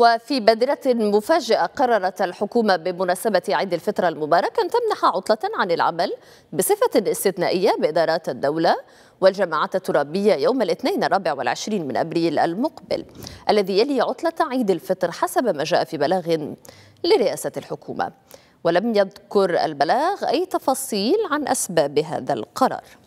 وفي بادرة مفاجئة قررت الحكومة بمناسبة عيد الفطر المبارك أن تمنح عطلة عن العمل بصفة استثنائية بإدارات الدولة والجماعات الترابية يوم الاثنين الرابع والعشرين من أبريل المقبل الذي يلي عطلة عيد الفطر حسب ما جاء في بلاغ لرئاسة الحكومة ولم يذكر البلاغ أي تفاصيل عن أسباب هذا القرار